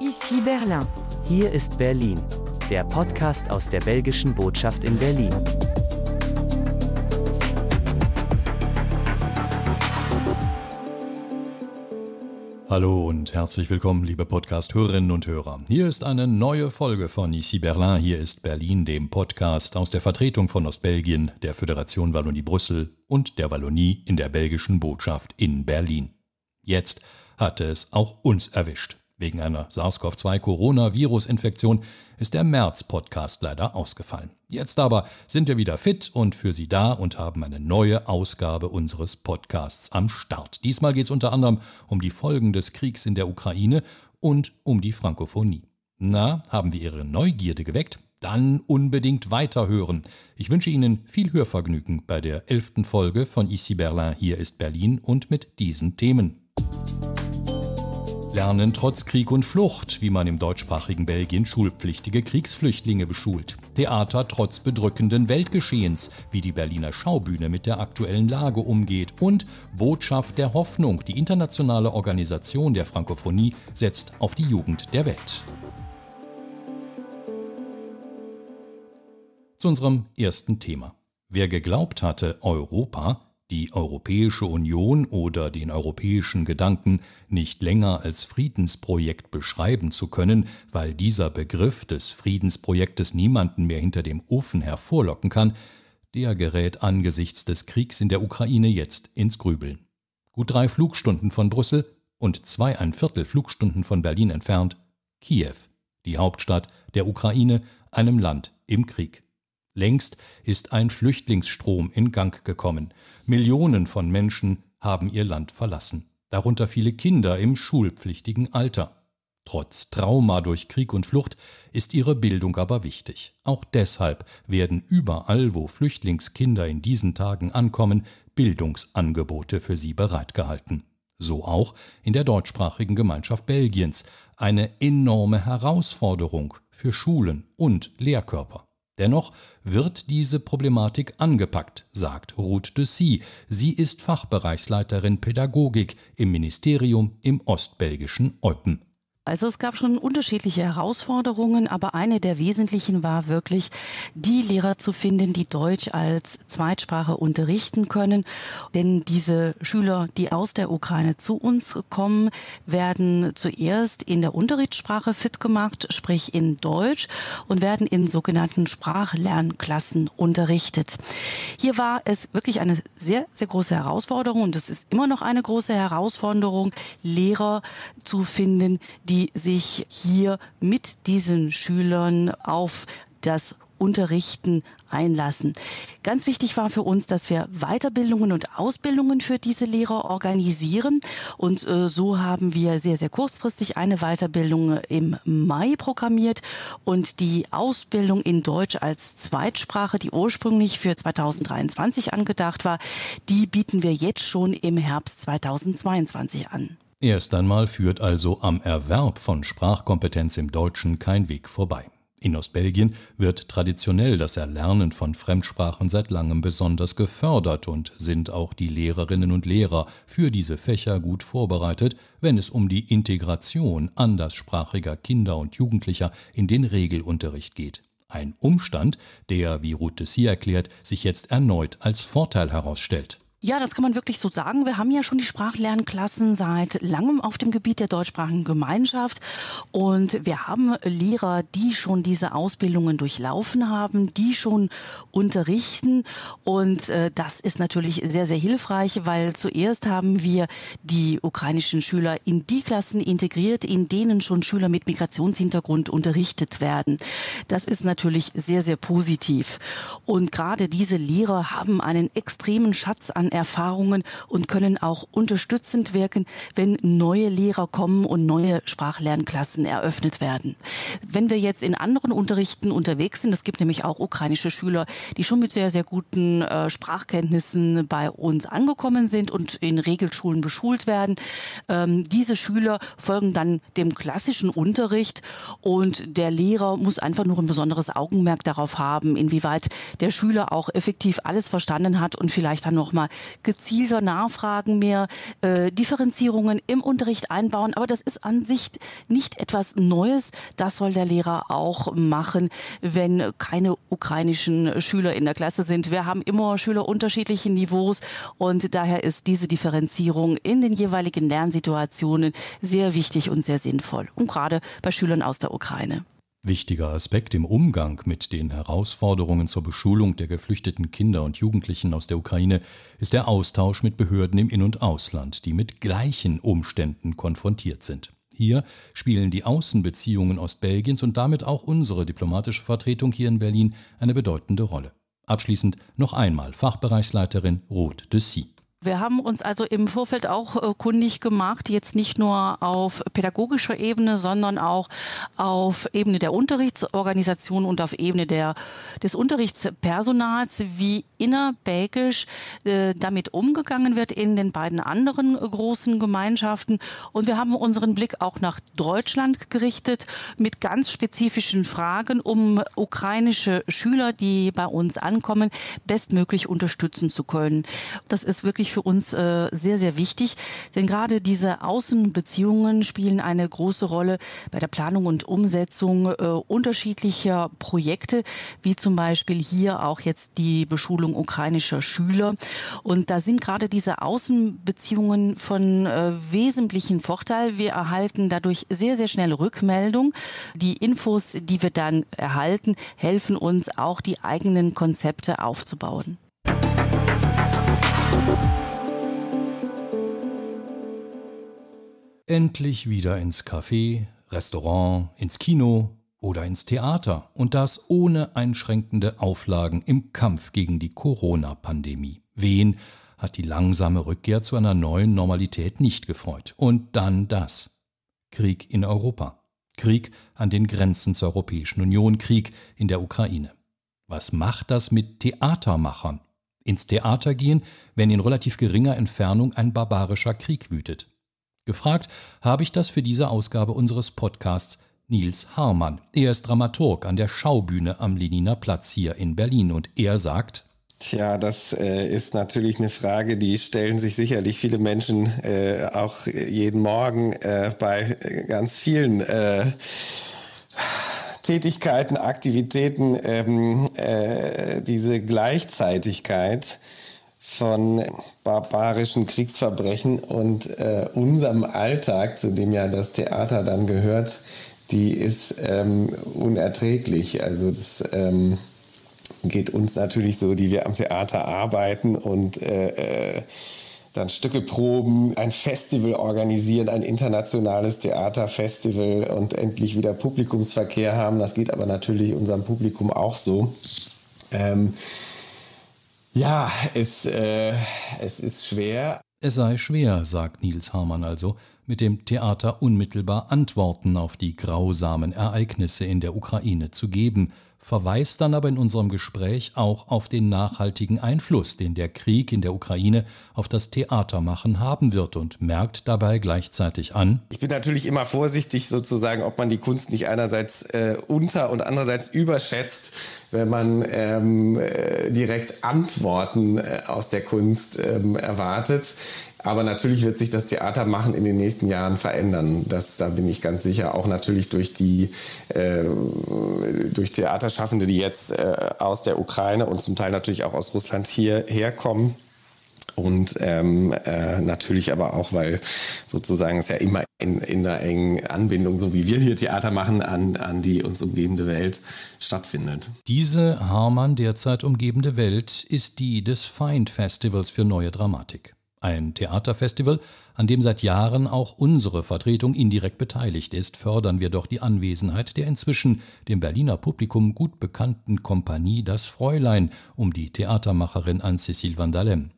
Ici Berlin. Hier ist Berlin. Der Podcast aus der belgischen Botschaft in Berlin. Hallo und herzlich willkommen, liebe Podcast-Hörerinnen und Hörer. Hier ist eine neue Folge von Ici Berlin, hier ist Berlin, dem Podcast aus der Vertretung von Ostbelgien, der Föderation Wallonie Brüssel und der Wallonie in der belgischen Botschaft in Berlin. Jetzt hat es auch uns erwischt. Wegen einer SARS-CoV-2-Coronavirus-Infektion ist der März-Podcast leider ausgefallen. Jetzt aber sind wir wieder fit und für Sie da und haben eine neue Ausgabe unseres Podcasts am Start. Diesmal geht es unter anderem um die Folgen des Kriegs in der Ukraine und um die Frankophonie. Na, haben wir Ihre Neugierde geweckt? Dann unbedingt weiterhören. Ich wünsche Ihnen viel Hörvergnügen bei der elften Folge von Ici Berlin, hier ist Berlin und mit diesen Themen. Lernen trotz Krieg und Flucht, wie man im deutschsprachigen Belgien schulpflichtige Kriegsflüchtlinge beschult. Theater trotz bedrückenden Weltgeschehens, wie die Berliner Schaubühne mit der aktuellen Lage umgeht. Und Botschaft der Hoffnung, die internationale Organisation der Frankophonie setzt auf die Jugend der Welt. Zu unserem ersten Thema. Wer geglaubt hatte, Europa die Europäische Union oder den europäischen Gedanken nicht länger als Friedensprojekt beschreiben zu können, weil dieser Begriff des Friedensprojektes niemanden mehr hinter dem Ofen hervorlocken kann, der gerät angesichts des Kriegs in der Ukraine jetzt ins Grübeln. Gut drei Flugstunden von Brüssel und zweieinviertel Flugstunden von Berlin entfernt, Kiew, die Hauptstadt der Ukraine, einem Land im Krieg. Längst ist ein Flüchtlingsstrom in Gang gekommen. Millionen von Menschen haben ihr Land verlassen, darunter viele Kinder im schulpflichtigen Alter. Trotz Trauma durch Krieg und Flucht ist ihre Bildung aber wichtig. Auch deshalb werden überall, wo Flüchtlingskinder in diesen Tagen ankommen, Bildungsangebote für sie bereitgehalten. So auch in der deutschsprachigen Gemeinschaft Belgiens eine enorme Herausforderung für Schulen und Lehrkörper. Dennoch wird diese Problematik angepackt, sagt Ruth Dessy. Sie ist Fachbereichsleiterin Pädagogik im Ministerium im ostbelgischen Eupen. Also es gab schon unterschiedliche Herausforderungen, aber eine der wesentlichen war wirklich, die Lehrer zu finden, die Deutsch als Zweitsprache unterrichten können. Denn diese Schüler, die aus der Ukraine zu uns kommen, werden zuerst in der Unterrichtssprache fit gemacht, sprich in Deutsch, und werden in sogenannten Sprachlernklassen unterrichtet. Hier war es wirklich eine sehr, sehr große Herausforderung und es ist immer noch eine große Herausforderung, Lehrer zu finden, die die sich hier mit diesen Schülern auf das Unterrichten einlassen. Ganz wichtig war für uns, dass wir Weiterbildungen und Ausbildungen für diese Lehrer organisieren. Und äh, so haben wir sehr, sehr kurzfristig eine Weiterbildung im Mai programmiert und die Ausbildung in Deutsch als Zweitsprache, die ursprünglich für 2023 angedacht war, die bieten wir jetzt schon im Herbst 2022 an. Erst einmal führt also am Erwerb von Sprachkompetenz im Deutschen kein Weg vorbei. In Ostbelgien wird traditionell das Erlernen von Fremdsprachen seit langem besonders gefördert und sind auch die Lehrerinnen und Lehrer für diese Fächer gut vorbereitet, wenn es um die Integration anderssprachiger Kinder und Jugendlicher in den Regelunterricht geht. Ein Umstand, der, wie Ruth Dessy erklärt, sich jetzt erneut als Vorteil herausstellt. Ja, das kann man wirklich so sagen. Wir haben ja schon die Sprachlernklassen seit langem auf dem Gebiet der deutschsprachigen Gemeinschaft und wir haben Lehrer, die schon diese Ausbildungen durchlaufen haben, die schon unterrichten und äh, das ist natürlich sehr, sehr hilfreich, weil zuerst haben wir die ukrainischen Schüler in die Klassen integriert, in denen schon Schüler mit Migrationshintergrund unterrichtet werden. Das ist natürlich sehr, sehr positiv und gerade diese Lehrer haben einen extremen Schatz an an Erfahrungen und können auch unterstützend wirken, wenn neue Lehrer kommen und neue Sprachlernklassen eröffnet werden. Wenn wir jetzt in anderen Unterrichten unterwegs sind, es gibt nämlich auch ukrainische Schüler, die schon mit sehr, sehr guten äh, Sprachkenntnissen bei uns angekommen sind und in Regelschulen beschult werden. Ähm, diese Schüler folgen dann dem klassischen Unterricht und der Lehrer muss einfach nur ein besonderes Augenmerk darauf haben, inwieweit der Schüler auch effektiv alles verstanden hat und vielleicht dann nochmal gezielter Nachfragen, mehr äh, Differenzierungen im Unterricht einbauen. Aber das ist an sich nicht etwas Neues. Das soll der Lehrer auch machen, wenn keine ukrainischen Schüler in der Klasse sind. Wir haben immer Schüler unterschiedlichen Niveaus und daher ist diese Differenzierung in den jeweiligen Lernsituationen sehr wichtig und sehr sinnvoll. Und gerade bei Schülern aus der Ukraine. Wichtiger Aspekt im Umgang mit den Herausforderungen zur Beschulung der geflüchteten Kinder und Jugendlichen aus der Ukraine ist der Austausch mit Behörden im In- und Ausland, die mit gleichen Umständen konfrontiert sind. Hier spielen die Außenbeziehungen Ostbelgiens und damit auch unsere diplomatische Vertretung hier in Berlin eine bedeutende Rolle. Abschließend noch einmal Fachbereichsleiterin Ruth de wir haben uns also im Vorfeld auch äh, kundig gemacht, jetzt nicht nur auf pädagogischer Ebene, sondern auch auf Ebene der Unterrichtsorganisation und auf Ebene der, des Unterrichtspersonals, wie innerbäkisch äh, damit umgegangen wird in den beiden anderen äh, großen Gemeinschaften. Und wir haben unseren Blick auch nach Deutschland gerichtet mit ganz spezifischen Fragen, um ukrainische Schüler, die bei uns ankommen, bestmöglich unterstützen zu können. Das ist wirklich natürlich für uns äh, sehr, sehr wichtig, denn gerade diese Außenbeziehungen spielen eine große Rolle bei der Planung und Umsetzung äh, unterschiedlicher Projekte, wie zum Beispiel hier auch jetzt die Beschulung ukrainischer Schüler. Und da sind gerade diese Außenbeziehungen von äh, wesentlichen Vorteil. Wir erhalten dadurch sehr, sehr schnelle Rückmeldung. Die Infos, die wir dann erhalten, helfen uns auch, die eigenen Konzepte aufzubauen. endlich wieder ins Café, Restaurant, ins Kino oder ins Theater und das ohne einschränkende Auflagen im Kampf gegen die Corona-Pandemie. Wen hat die langsame Rückkehr zu einer neuen Normalität nicht gefreut? Und dann das. Krieg in Europa. Krieg an den Grenzen zur Europäischen Union, Krieg in der Ukraine. Was macht das mit Theatermachern? Ins Theater gehen, wenn in relativ geringer Entfernung ein barbarischer Krieg wütet. Gefragt habe ich das für diese Ausgabe unseres Podcasts Nils Harmann. Er ist Dramaturg an der Schaubühne am Leniner Platz hier in Berlin und er sagt, Tja, das äh, ist natürlich eine Frage, die stellen sich sicherlich viele Menschen äh, auch jeden Morgen äh, bei ganz vielen äh, Tätigkeiten, Aktivitäten, ähm, äh, diese Gleichzeitigkeit von barbarischen Kriegsverbrechen und äh, unserem Alltag, zu dem ja das Theater dann gehört, die ist ähm, unerträglich. Also das ähm, geht uns natürlich so, die wir am Theater arbeiten und äh, äh dann Stücke proben, ein Festival organisieren, ein internationales Theaterfestival und endlich wieder Publikumsverkehr haben. Das geht aber natürlich unserem Publikum auch so. Ähm, ja, es, äh, es ist schwer. Es sei schwer, sagt Nils Hamann also, mit dem Theater unmittelbar Antworten auf die grausamen Ereignisse in der Ukraine zu geben, verweist dann aber in unserem Gespräch auch auf den nachhaltigen Einfluss, den der Krieg in der Ukraine auf das Theatermachen haben wird und merkt dabei gleichzeitig an. Ich bin natürlich immer vorsichtig sozusagen, ob man die Kunst nicht einerseits äh, unter und andererseits überschätzt, wenn man ähm, äh, direkt Antworten äh, aus der Kunst ähm, erwartet. Aber natürlich wird sich das Theatermachen in den nächsten Jahren verändern. Das, da bin ich ganz sicher. Auch natürlich durch die äh, durch Theaterschaffende, die jetzt äh, aus der Ukraine und zum Teil natürlich auch aus Russland hierher kommen. Und ähm, äh, natürlich aber auch, weil sozusagen es ja immer in, in einer engen Anbindung, so wie wir hier Theater machen, an, an die uns umgebende Welt stattfindet. Diese Harman derzeit umgebende Welt ist die des Feind-Festivals für neue Dramatik. Ein Theaterfestival, an dem seit Jahren auch unsere Vertretung indirekt beteiligt ist, fördern wir doch die Anwesenheit der inzwischen dem Berliner Publikum gut bekannten Kompanie Das Fräulein um die Theatermacherin Anne-Cécile van Dalem.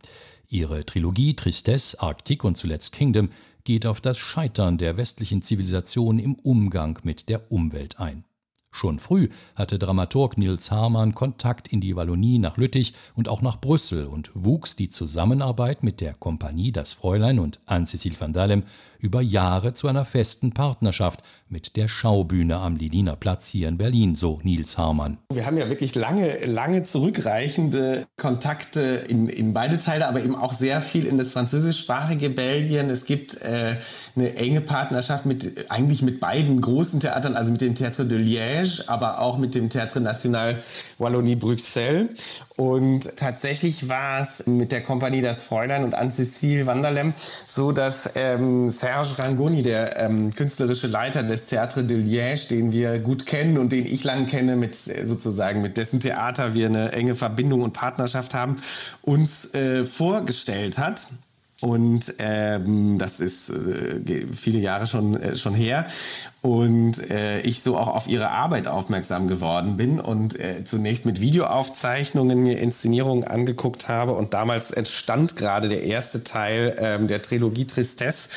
Ihre Trilogie Tristesse, Arktik und zuletzt Kingdom geht auf das Scheitern der westlichen Zivilisation im Umgang mit der Umwelt ein. Schon früh hatte Dramaturg Nils Hamann Kontakt in die Wallonie nach Lüttich und auch nach Brüssel und wuchs die Zusammenarbeit mit der Kompanie Das Fräulein und Anne-Cécile van Dallem über Jahre zu einer festen Partnerschaft mit der Schaubühne am Liliner Platz hier in Berlin, so Nils Hamann. Wir haben ja wirklich lange, lange zurückreichende Kontakte in, in beide Teile, aber eben auch sehr viel in das französischsprachige Belgien. Es gibt äh, eine enge Partnerschaft mit eigentlich mit beiden großen Theatern, also mit dem Théâtre de Liège, aber auch mit dem Théâtre National Wallonie-Bruxelles. Und tatsächlich war es mit der Kompanie Das Fräulein und Anne-Cécile Wanderlem so, dass ähm, Serge Rangoni, der ähm, künstlerische Leiter des Théâtre de Liège, den wir gut kennen und den ich lang kenne, mit äh, sozusagen, mit dessen Theater wir eine enge Verbindung und Partnerschaft haben, uns äh, vorgestellt hat. Und ähm, das ist äh, viele Jahre schon, äh, schon her und äh, ich so auch auf ihre Arbeit aufmerksam geworden bin und äh, zunächst mit Videoaufzeichnungen mir Inszenierungen angeguckt habe und damals entstand gerade der erste Teil ähm, der Trilogie Tristesse.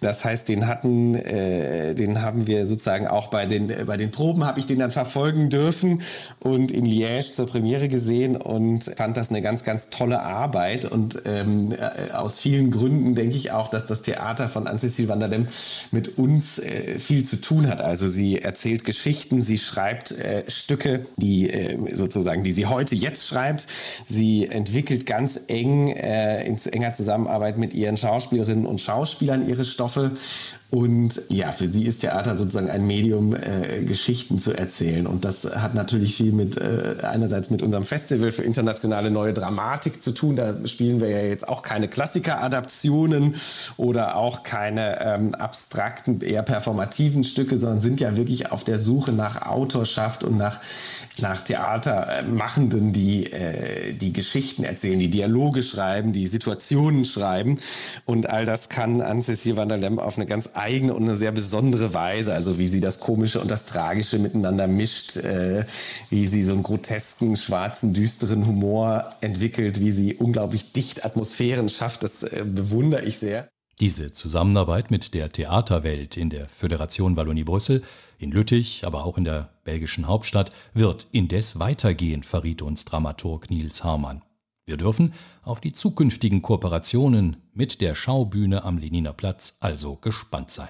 Das heißt, den hatten, äh, den haben wir sozusagen auch bei den äh, bei den Proben habe ich den dann verfolgen dürfen und in Liège zur Premiere gesehen und fand das eine ganz ganz tolle Arbeit und ähm, äh, aus vielen Gründen denke ich auch, dass das Theater von Anne-Cécile van der Dem mit uns äh, viel zu zu tun hat. Also sie erzählt Geschichten, sie schreibt äh, Stücke, die äh, sozusagen, die sie heute jetzt schreibt. Sie entwickelt ganz eng äh, in enger Zusammenarbeit mit ihren Schauspielerinnen und Schauspielern ihre Stoffe und ja, für sie ist Theater sozusagen ein Medium, äh, Geschichten zu erzählen. Und das hat natürlich viel mit, äh, einerseits mit unserem Festival für internationale neue Dramatik zu tun. Da spielen wir ja jetzt auch keine Klassiker-Adaptionen oder auch keine ähm, abstrakten, eher performativen Stücke, sondern sind ja wirklich auf der Suche nach Autorschaft und nach, nach Theatermachenden, äh, die äh, die Geschichten erzählen, die Dialoge schreiben, die Situationen schreiben. Und all das kann Anne-Cécile van der Lem auf eine ganz eigene und eine sehr besondere Weise, also wie sie das Komische und das Tragische miteinander mischt, äh, wie sie so einen grotesken, schwarzen, düsteren Humor entwickelt, wie sie unglaublich dicht Atmosphären schafft, das äh, bewundere ich sehr. Diese Zusammenarbeit mit der Theaterwelt in der Föderation Wallonie-Brüssel, in Lüttich, aber auch in der belgischen Hauptstadt, wird indes weitergehen, verriet uns Dramaturg Nils Hamann. Wir dürfen auf die zukünftigen Kooperationen mit der Schaubühne am Leniner Platz also gespannt sein.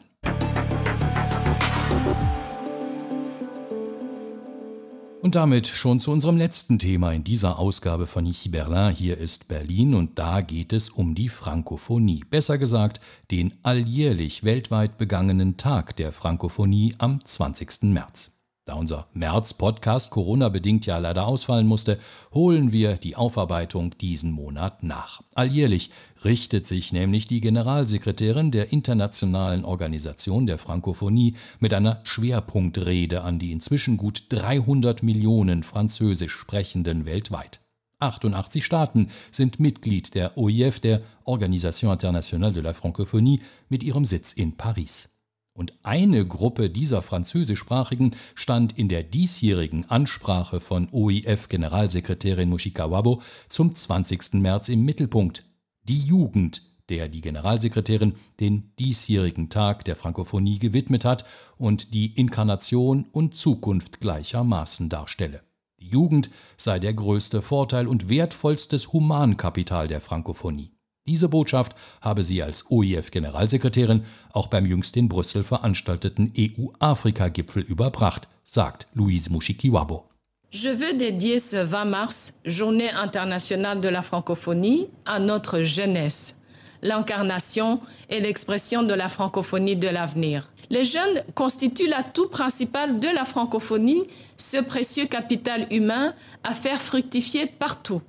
Und damit schon zu unserem letzten Thema in dieser Ausgabe von Ich Berlin. Hier ist Berlin und da geht es um die Frankophonie. Besser gesagt, den alljährlich weltweit begangenen Tag der Frankophonie am 20. März. Da unser März-Podcast Corona-bedingt ja leider ausfallen musste, holen wir die Aufarbeitung diesen Monat nach. Alljährlich richtet sich nämlich die Generalsekretärin der Internationalen Organisation der Frankophonie mit einer Schwerpunktrede an die inzwischen gut 300 Millionen Französisch Sprechenden weltweit. 88 Staaten sind Mitglied der OIF, der Organisation Internationale de la Francophonie, mit ihrem Sitz in Paris. Und eine Gruppe dieser Französischsprachigen stand in der diesjährigen Ansprache von OIF-Generalsekretärin Mushikawabo zum 20. März im Mittelpunkt. Die Jugend, der die Generalsekretärin den diesjährigen Tag der Frankophonie gewidmet hat und die Inkarnation und Zukunft gleichermaßen darstelle. Die Jugend sei der größte Vorteil und wertvollstes Humankapital der Frankophonie. Diese Botschaft habe sie als OIF-Generalsekretärin auch beim jüngst in Brüssel veranstalteten EU-Afrika-Gipfel überbracht, sagt Louise Mushikiwabo. Je veux dédier ce 20 mars, Journée internationale de la francophonie, à notre jeunesse, l'incarnation et l'expression de la francophonie de l'avenir. Les jeunes constituent l'atout principal de la francophonie, ce précieux capital humain à faire fructifier partout.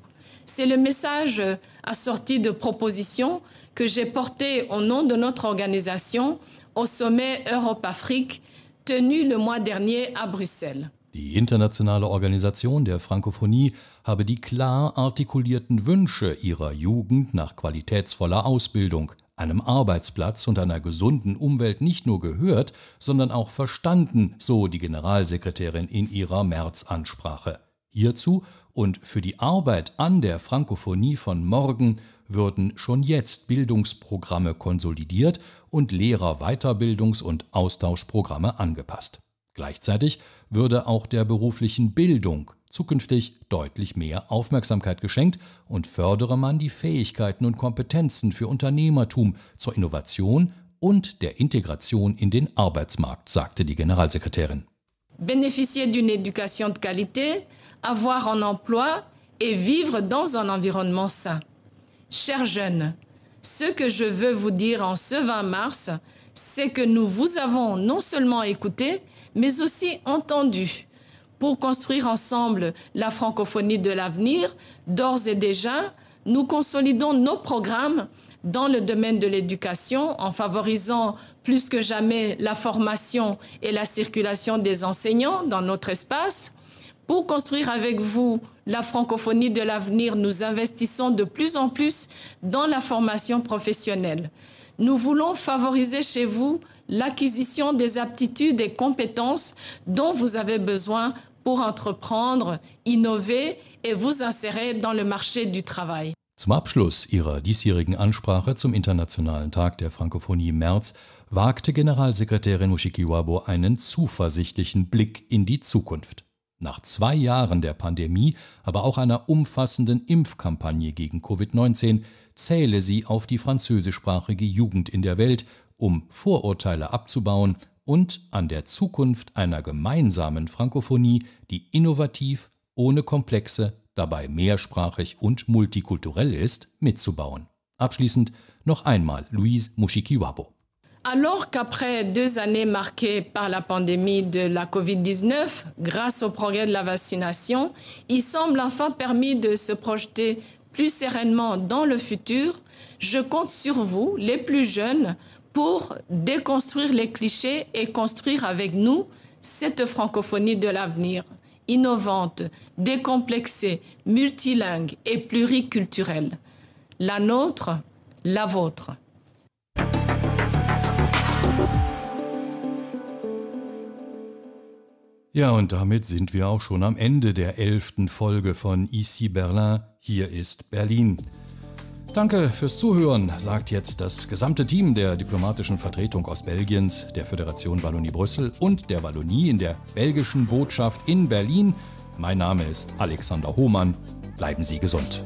C'est le message assorti de propositions que j'ai porté au nom de notre organisation au sommet Europe-Afrique tenu le mois dernier à Bruxelles. Die internationale Organisation der Frankophonie habe die klar artikulierten Wünsche ihrer Jugend nach qualitätsvoller Ausbildung, einem Arbeitsplatz und einer gesunden Umwelt nicht nur gehört, sondern auch verstanden, so die Generalsekretärin in ihrer März-Ansprache. Hierzu und für die Arbeit an der Frankophonie von morgen würden schon jetzt Bildungsprogramme konsolidiert und Lehrer-Weiterbildungs- und Austauschprogramme angepasst. Gleichzeitig würde auch der beruflichen Bildung zukünftig deutlich mehr Aufmerksamkeit geschenkt und fördere man die Fähigkeiten und Kompetenzen für Unternehmertum zur Innovation und der Integration in den Arbeitsmarkt, sagte die Generalsekretärin. bénéficier d'une éducation de qualité, avoir un emploi et vivre dans un environnement sain. Chers jeunes, ce que je veux vous dire en ce 20 mars, c'est que nous vous avons non seulement écouté, mais aussi entendu pour construire ensemble la francophonie de l'avenir. D'ores et déjà, nous consolidons nos programmes dans le domaine de l'éducation en favorisant plus que jamais la formation et la circulation des enseignants dans notre espace. Pour construire avec vous la francophonie de l'avenir, nous investissons de plus en plus dans la formation professionnelle. Nous voulons favoriser chez vous l'acquisition des aptitudes et compétences dont vous avez besoin pour entreprendre, innover et vous insérer dans le marché du travail. Zum Abschluss ihrer diesjährigen Ansprache zum Internationalen Tag der Frankophonie im März wagte Generalsekretärin Ushikiwabo einen zuversichtlichen Blick in die Zukunft. Nach zwei Jahren der Pandemie, aber auch einer umfassenden Impfkampagne gegen Covid-19 zähle sie auf die französischsprachige Jugend in der Welt, um Vorurteile abzubauen und an der Zukunft einer gemeinsamen Frankophonie, die innovativ, ohne Komplexe dabei mehrsprachig und multikulturell ist, mitzubauen. Abschließend noch einmal Louise Mushikiwabo. Alors qu'après deux années marquées par la pandémie de la COVID-19, grâce au progrès de la vaccination, il semble enfin permis de se projeter plus sereinement dans le futur, je compte sur vous, les plus jeunes, pour déconstruire les clichés et construire avec nous cette francophonie de l'avenir. innovante, décomplexée, multilingue et pluriculturelle. La nôtre, la vôtre. Ja, und damit sind wir auch schon am Ende der elften Folge von Ici Berlin, hier ist Berlin. Danke fürs Zuhören, sagt jetzt das gesamte Team der diplomatischen Vertretung aus Belgiens, der Föderation Wallonie-Brüssel und der Wallonie in der belgischen Botschaft in Berlin. Mein Name ist Alexander Hohmann. Bleiben Sie gesund.